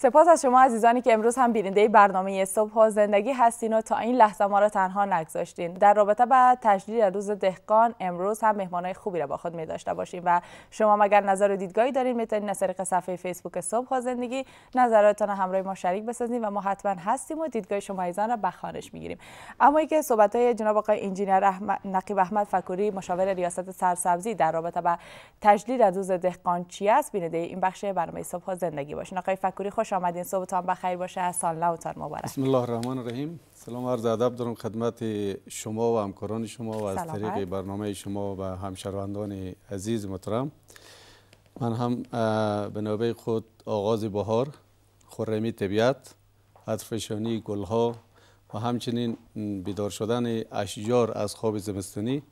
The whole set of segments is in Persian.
سپاس از شما عزیزانی که امروز هم بیننده برنامه صبح ها زندگی هستین و تا این لحظه ما را تنها نگذاشتین در رابطه با تجلیل روز دهقان امروز هم مهمانای خوبی را با خود می داشته باشیم و شما مگر نظر و دیدگاهی دارین میتونین از طریق صفحه فیسبوک صبح ها زندگی نظراتتان همراه ما شریک بسازین و ما حتما هستیم و دیدگاه شما عزیزان را به خانش میگیریم اما اینکه صحبت های جناب آقای انجینیر احمد نقیب احمد فکوری مشاور ریاست سرسبزی در رابطه با تجلیل روز دهقان چی است بیننده این بخش برنامه صبح و زندگی باشین آقای فکوری خوش آمدین صبحتان بخیر باشه از سال نوتان مبارک بسم الله الرحمن الرحیم سلام عرض ادب دارم خدمت شما و همکاران شما و از طریق برنامه شما و همشهروندان عزیز محترم من هم به نوبه خود آغاز بهار خورمی طبیعت عطرفشانی گلها و همچنین بیدار شدن اشجار از خواب زمستانی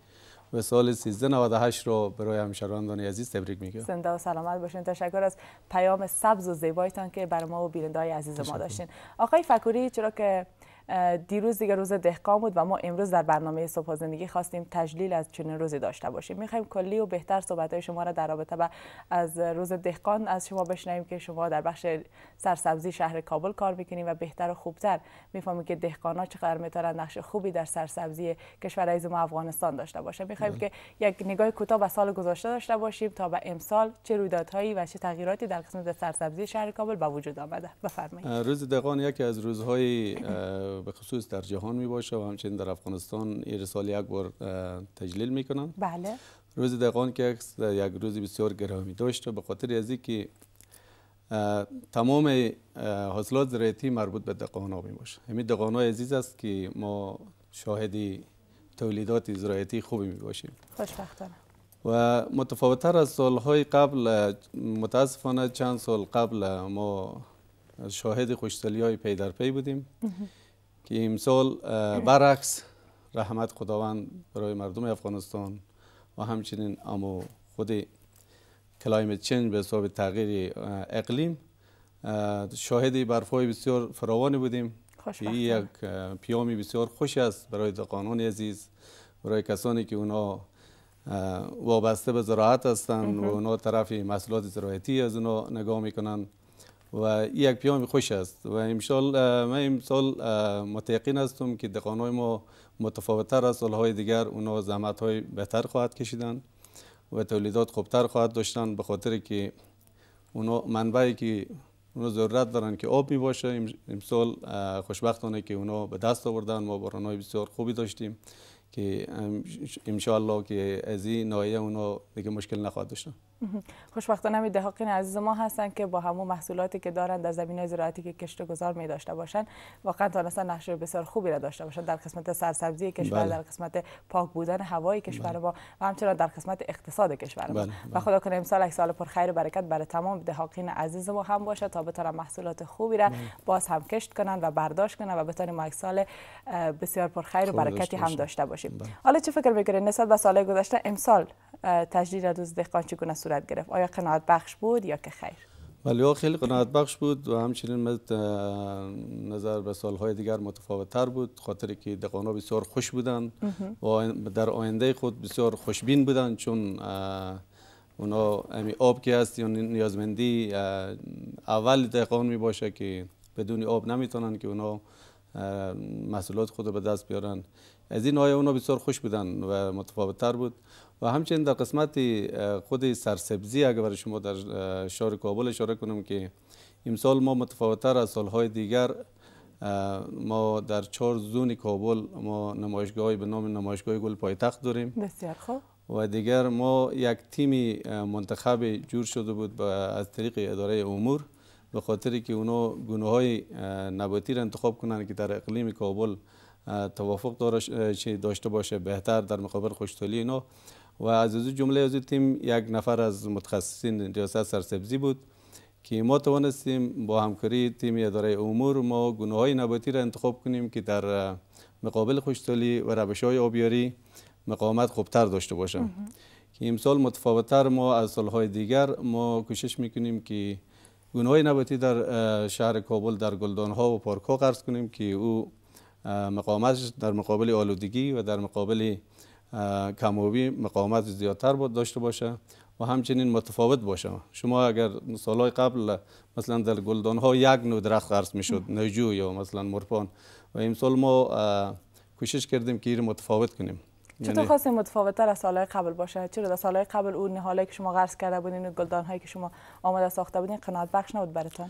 به سال 1398 رو برای همشهروندان عزیز تبریک میگم زنده و سلامت باشین تشکر از پیام سبز و زیبایتان که بر ما و بیننده عزیز ما داشتین آقای فکوری چرا که دیروز دیگه روز دهقان بود و ما امروز در برنامه صبح زندگی خواستیم تجلیل از چنین روزی داشته باشیم میخوایم کلی و بهتر صحبت های شما را در رابطه با از روز دهقان از شما بشنویم که شما در بخش سرسبزی شهر کابل کار میکنیم و بهتر و خوبتر میفهمیم که دهقان ها چقدر میتونن نقش خوبی در سرسبزی کشور ما افغانستان داشته باشه میخوایم بله. که یک نگاه کوتاه به سال گذشته داشته باشیم تا به امسال چه رویدادهایی و چه تغییراتی در قسمت سرسبزی شهر کابل به وجود آمده بفرمایید روز دهقان یکی از روزهای به خصوص در جهان می باشه و همچنین در افغانستان این سال یک بار تجلیل میکنن بله روز دقان که یک روزی بسیار گرامی و به خاطر از که تمام حاصلات زرایتی مربوط به دقان ها می باشه یعنی همین ها عزیز است که ما شاهدی تولیدات زرایتی خوبی می باشیم خوشبختانه و تر از سالهای قبل متاسفانه چند سال قبل ما شاهد خوشتلی های پی در پی بودیم که امسال برعکس رحمت خداوند برای مردم افغانستان و همچنین امو خود کلایمت چنج به حساب تغییر اقلیم شاهد برفای بسیار فراوانی بودیم که یک پیامی بسیار خوش است برای قانون عزیز برای کسانی که اونا وابسته به زراعت هستند و اونا طرف مسئولات زراعتی از اونا نگاه میکنن و این یک پیام خوش است و امشال من امسال متقین هستم که های ما تر از سالهای دیگر اونا زحمت های بهتر خواهد کشیدن و تولیدات خوبتر خواهد داشتن به خاطر که اونا منبعی که اونا ضرورت دارن که آب می باشه امسال خوشبختانه که اونا به دست آوردن ما بارانهای بسیار خوبی داشتیم که ان که از این نایه اونا دیگه مشکل نخواهد داشتن خوشبختانه می دهاقین عزیز ما هستن که با همون محصولاتی که دارن در زمین زراعتی که کشت گذار می داشته باشن واقعا تانستن نقش بسیار خوبی را داشته باشن در قسمت سرسبزی کشور بله. در قسمت پاک بودن هوای کشور بله. و همچنان در قسمت اقتصاد کشور ما بله، و بله. خدا کنه امسال یک سال پر خیر و برکت برای تمام دهاقین عزیز ما هم باشه تا بتونن محصولات خوبی را بله. باز هم کشت کنن و برداشت کنن و بتونیم ما بسیار پر خیر و برکتی هم داشته باشیم حالا چه فکر میکنید نسبت به سال گذشته امسال تجدید روز دهقان چگونه صورت گرفت آیا قناعت بخش بود یا که خیر ولی خیلی قناعت بخش بود و همچنین نظر به سالهای دیگر متفاوت تر بود خاطر که دقانا بسیار خوش بودن و در آینده خود بسیار خوشبین بودن چون اونا امی آب که هست یا نیازمندی اول دقان می باشه که بدون آب نمیتونن که اونا محصولات خود به دست بیارن از این های اونا بسیار خوش بودن و متفاوت تر بود و همچنین در قسمت خود سرسبزی اگر برای شما در شهر کابل اشاره کنم که امسال ما متفاوتتر از سالهای دیگر ما در چهار زون کابل ما نمایشگاهی به نام نمایشگاه گل پایتخت داریم بسیار خوب و دیگر ما یک تیم منتخب جور شده بود از طریق اداره امور به خاطری که اونا گونه های نباتی را انتخاب کنند که در اقلیم کابل توافق داره چی داشته باشه بهتر در مقابل خوشتولی اینا و از از جمله از تیم یک نفر از متخصصین ریاست سرسبزی بود که ما توانستیم با همکاری تیم اداره امور ما گناه های نباتی را انتخاب کنیم که در مقابل خوشتولی و روش های آبیاری مقاومت خوبتر داشته باشه که امسال متفاوتتر ما از سالهای دیگر ما کوشش میکنیم که گناه های نباتی در شهر کابل در گلدان ها و پارک قرض کنیم که او مقاومتش در مقابل آلودگی و در مقابل کمابی مقاومت زیادتر بود داشته باشه و همچنین متفاوت باشه شما اگر سالهای قبل مثلا در گلدان ها یک نوع درخت می میشد نجو یا مثلا مرپان و این امسال ما کوشش کردیم که این متفاوت کنیم چطور یعنی خواستیم متفاوت تر از سالهای قبل باشه چرا در سالهای قبل اون نهاله که شما غرص کرده بودین و گلدان هایی که شما آمده ساخته بودین قناعت بخش نبود براتون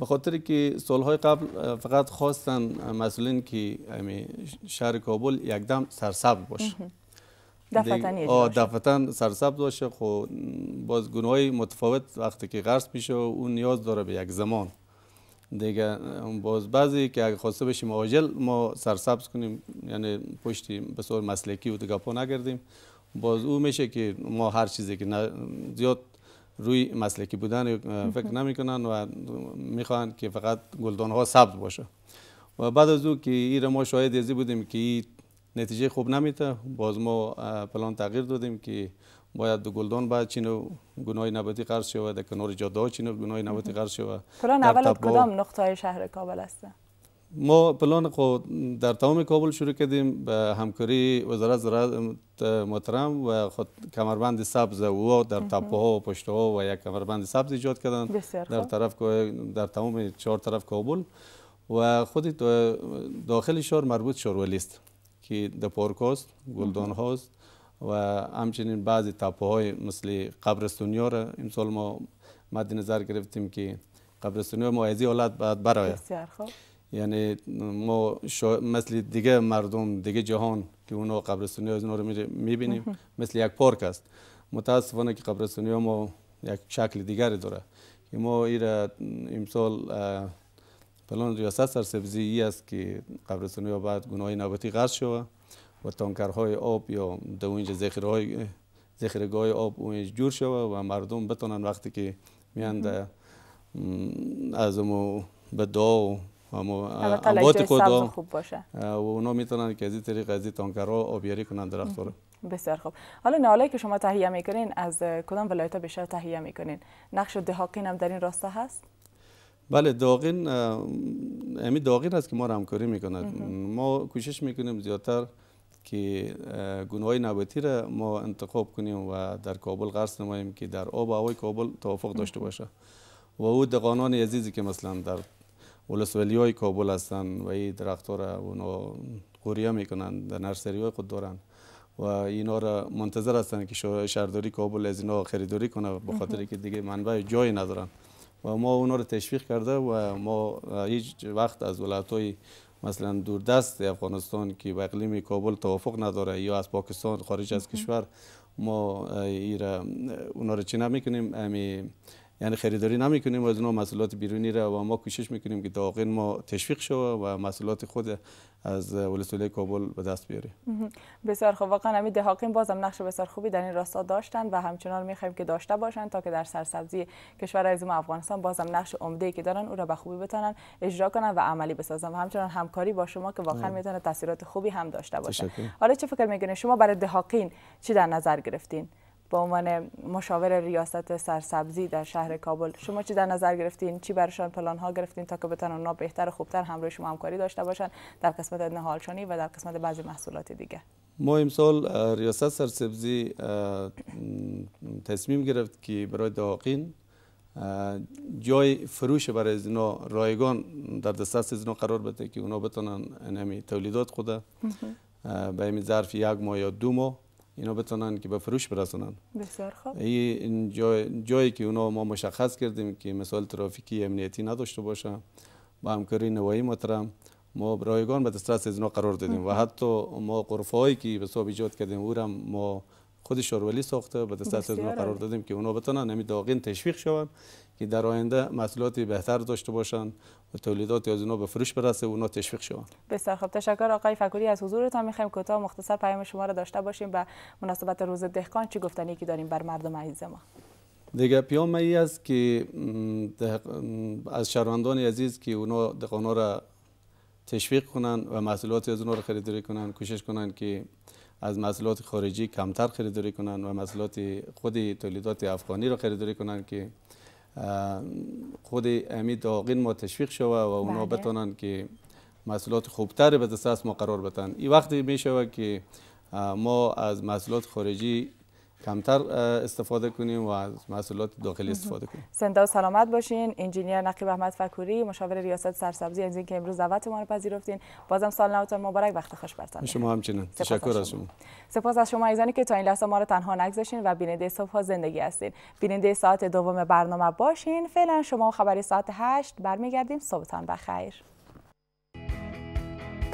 به خاطر که سالهای قبل فقط خواستن مسئولین که شهر کابل یکدم سرسبز باشه دفتن سرسب باشه خو خب، باز گناه متفاوت وقتی که غرس میشه اون نیاز داره به یک زمان دیگه باز بعضی که اگه خواسته بشیم آجل ما سرسبز کنیم یعنی پشتی به صور مسلکی و دیگه پا نگردیم باز او میشه که ما هر چیزی که زیاد روی مسلکی بودن فکر نمیکنن و میخوان که فقط گلدان ها سبز باشه و بعد از او که این ما شاهد ازی بودیم که ای نتیجه خوب نمیته باز ما پلان تغییر دادیم که باید دو گلدان بعد چین گناه نباتی قرض شود در کنار جاده ها گناه نباتی قرض شود پلان اول کدام نقطه شهر کابل است ما پلان خود در تمام کابل شروع کردیم به همکاری وزارت زراعت محترم و خود کمربند سبز او در تپه ها و پشت ها و یک کمربند سبز ایجاد کردن در طرف در تمام چهار طرف کابل و خود داخل شهر مربوط شهرولی است که در پارک گلدان هاست و همچنین بعضی تپه های مثل قبرستونی ها را امسال ما مد نظر گرفتیم که قبرستونی ها ما حالت باید خوب یعنی ما مثل دیگه مردم دیگه جهان که اونو قبرستانی از اونا رو میبینیم مثل یک پارک است متاسفانه که قبرستانی ما یک شکل دیگری داره که ما ایرا امسال پلان ریاست سرسبزی ای است که قبرستانی ها بعد گناه نوبتی غرض شوه و تانکرهای آب یا در اونجا زخیرگاه آب اونجا جور شوه و مردم بتونن وقتی که میان از به دعا و انبات خود خوب باشه و اونا میتونن که از این طریق از این تانکرها آبیاری کنن درخت رو بسیار خوب حالا نالایی که شما تهیه میکنین از کدام ولایت بیشتر تهیه میکنین نقش دهاقین هم در این راسته هست بله داغین امی یعنی داغین است که ما را همکاری میکنند ما کوشش میکنیم زیادتر که گونه نباتی را ما انتخاب کنیم و در کابل غرس نماییم که در آب و کابل توافق داشته باشه و او دقانان عزیزی که مثلا در ولسوالی های کابل هستند و این درخت ها را اونا قوریه میکنند در نرسری های خود دارن و اینا را منتظر هستند که شهرداری کابل از اینا خریداری کنه به خاطر که دیگه منبع جایی ندارن و ما اونا را تشویق کرده و ما هیچ وقت از ولایت های مثلا دوردست افغانستان که به اقلیم کابل توافق نداره یا از پاکستان خارج از کشور ما ایرا اونا را چی نمیکنیم امی یعنی خریداری نمیکنیم و از اونا محصولات بیرونی را و ما کوشش میکنیم که داغین ما تشویق شوه و محصولات خود از ولسوالی کابل به دست بیاریم بسیار خوب واقعا امید باز بازم نقش بسیار خوبی در این راستا داشتن و همچنان میخوایم که داشته باشن تا که در سرسبزی کشور از افغانستان بازم نقش عمده که دارن او را به خوبی بتونن اجرا کنن و عملی بسازن و همچنان همکاری با شما که واقعا میتونه تاثیرات خوبی هم داشته باشه حالا چه فکر میکنید شما برای دهاقین چی در نظر گرفتین به عنوان مشاور ریاست سرسبزی در شهر کابل شما چی در نظر گرفتین چی برشان پلان ها گرفتین تا که بتونن اونا بهتر و خوبتر همراه شما همکاری داشته باشن در قسمت نهالشانی و در قسمت بعضی محصولات دیگه ما امسال ریاست سرسبزی تصمیم گرفت که برای داقین جای فروش برای از رایگان در دسترس از قرار بده که اونا بتونن نمی تولیدات خوده به این ظرف یک ماه یا دو ماه اینا بتونن که به فروش برسونن بسیار خوب این جای جایی که اونا ما مشخص کردیم که مثال ترافیکی امنیتی نداشته باشه با همکاری نوایی محترم ما رایگان به دسترس از اینا قرار دادیم و حتی ما قرفه هایی که به صاحب ایجاد کردیم او ما خود شوربلی ساخته به دست ما قرار دادیم که اونا بتونن نمی یعنی داغین تشویق شوند که در آینده محصولات بهتر داشته باشن و تولیدات از اونا به فروش برسه و اونا تشویق شون بسیار خب تشکر آقای فکری از حضورتان میخوایم کوتاه مختصر پیام شما را داشته باشیم به مناسبت روز دهقان چی گفتنی که داریم بر مردم عزیز ما دیگه پیام ای است که از شهروندان عزیز که اونا دهقانا را تشویق کنن و محصولات از اونا را خریداری کنن کوشش کنن که از مسئولات خارجی کمتر خریداری کنند و مسئولات خودی تولیدات افغانی را خریداری کنند که خود امید داغین ما تشویق شوه و اونا بله. بتانند که مسئولات خوبتر به دست ما قرار بتن این وقتی می شود که ما از مسئولات خارجی کمتر استفاده کنیم و از محصولات داخلی استفاده کنیم زنده و سلامت باشین انجینیر نقیب احمد فکوری مشاور ریاست سرسبزی از که امروز دعوت ما رو پذیرفتین بازم سال نوتان مبارک وقت خوش برتان شما همچنین تشکر از شما سپاس از شما ایزانی که تا این لحظه ما رو تنها نگذاشین و بیننده صبح ها زندگی هستین بیننده ساعت دوم برنامه باشین فعلا شما خبری ساعت 8 برمیگردیم صبحتان بخیر